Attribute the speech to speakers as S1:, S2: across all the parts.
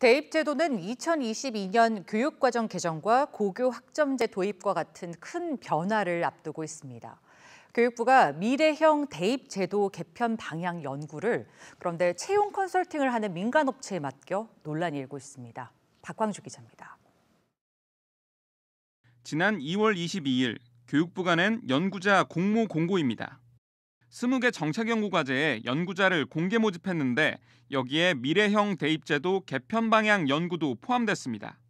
S1: 대입제도는 2022년 교육과정 개정과 고교 학점제 도입과 같은 큰 변화를 앞두고 있습니다. 교육부가 미래형 대입제도 개편 방향 연구를 그런데 채용 컨설팅을 하는 민간업체에 맡겨 논란이 일고 있습니다. 박광주 기자입니다.
S2: 지난 2월 22일 교육부가 낸 연구자 공모 공고입니다. 스무 개 정책연구과제에 연구자를 공개 모집했는데 여기에 미래형 대입제도 개편 방향 연구도 포함됐습니다.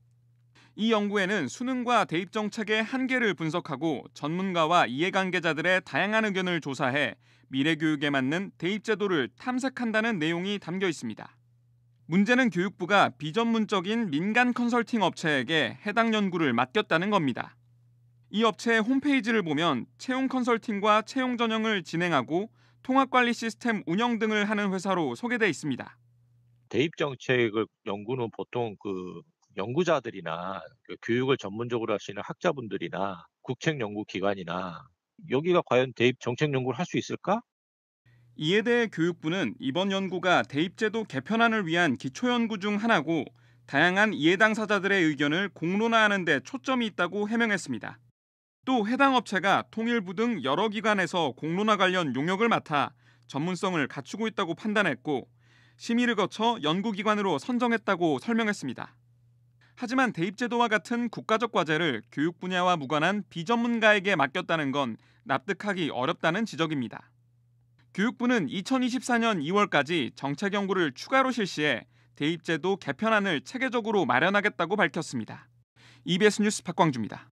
S2: 이 연구에는 수능과 대입 정책의 한계를 분석하고 전문가와 이해관계자들의 다양한 의견을 조사해 미래 교육에 맞는 대입 제도를 탐색한다는 내용이 담겨 있습니다. 문제는 교육부가 비전문적인 민간 컨설팅 업체에게 해당 연구를 맡겼다는 겁니다. 이 업체의 홈페이지를 보면 채용 컨설팅과 채용 전형을 진행하고 통합관리 시스템 운영 등을 하는 회사로 소개돼 있습니다. 대입
S3: 정책을 연구는 보통 그 연구자들이나 그 교육을 전문적으로 하시는 학자분들이나 국책연구기관이나 여기가 과연 대입 정책 연구를 할 수
S2: 있을까? 이에 대해 교육부는 이번 연구가 대입제도 개편안을 위한 기초연구 중 하나고 다양한 이해 당사자들의 의견을 공론화하는 데 초점이 있다고 해명했습니다. 또 해당 업체가 통일부 등 여러 기관에서 공론화 관련 용역을 맡아 전문성을 갖추고 있다고 판단했고 심의를 거쳐 연구기관으로 선정했다고 설명했습니다. 하지만 대입제도와 같은 국가적 과제를 교육 분야와 무관한 비전문가에게 맡겼다는 건 납득하기 어렵다는 지적입니다. 교육부는 2024년 2월까지 정책 연구를 추가로 실시해 대입제도 개편안을 체계적으로 마련하겠다고 밝혔습니다. EBS 뉴스 박광주입니다.